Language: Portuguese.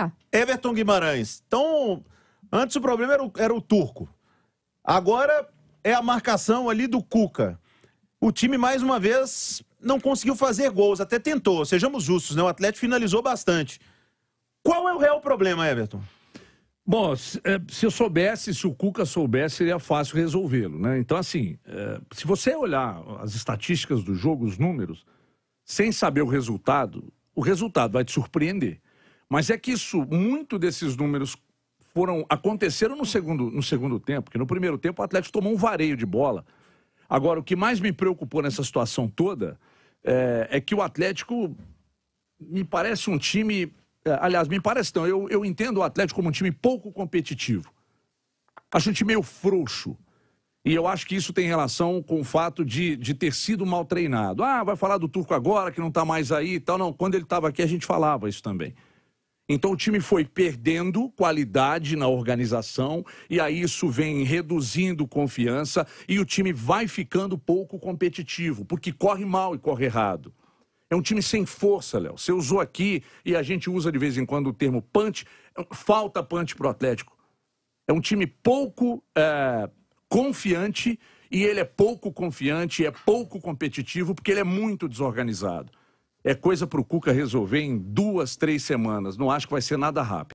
aceitar. Tá. Everton Guimarães. Então, antes o problema era o, era o turco. Agora é a marcação ali do Cuca. O time, mais uma vez, não conseguiu fazer gols, até tentou, sejamos justos, né? O Atlético finalizou bastante. Qual é o real problema, Everton? Bom, se é, eu soubesse, se o Cuca soubesse, seria fácil resolvê-lo, né? Então, assim, é, se você olhar as estatísticas do jogo, os números, sem saber o resultado, o resultado vai te surpreender. Mas é que isso, muito desses números foram aconteceram no segundo, no segundo tempo, porque no primeiro tempo o Atlético tomou um vareio de bola. Agora, o que mais me preocupou nessa situação toda é, é que o Atlético me parece um time. Eh, aliás, me parece não, eu, eu entendo o Atlético como um time pouco competitivo. Acho um time meio frouxo. E eu acho que isso tem relação com o fato de, de ter sido mal treinado. Ah, vai falar do Turco agora, que não está mais aí e tal. Não, quando ele estava aqui a gente falava isso também. Então o time foi perdendo qualidade na organização e aí isso vem reduzindo confiança e o time vai ficando pouco competitivo, porque corre mal e corre errado. É um time sem força, Léo. Você usou aqui e a gente usa de vez em quando o termo punch, é falta punch pro Atlético. É um time pouco é, confiante e ele é pouco confiante, é pouco competitivo porque ele é muito desorganizado é coisa para o Cuca resolver em duas, três semanas. Não acho que vai ser nada rápido.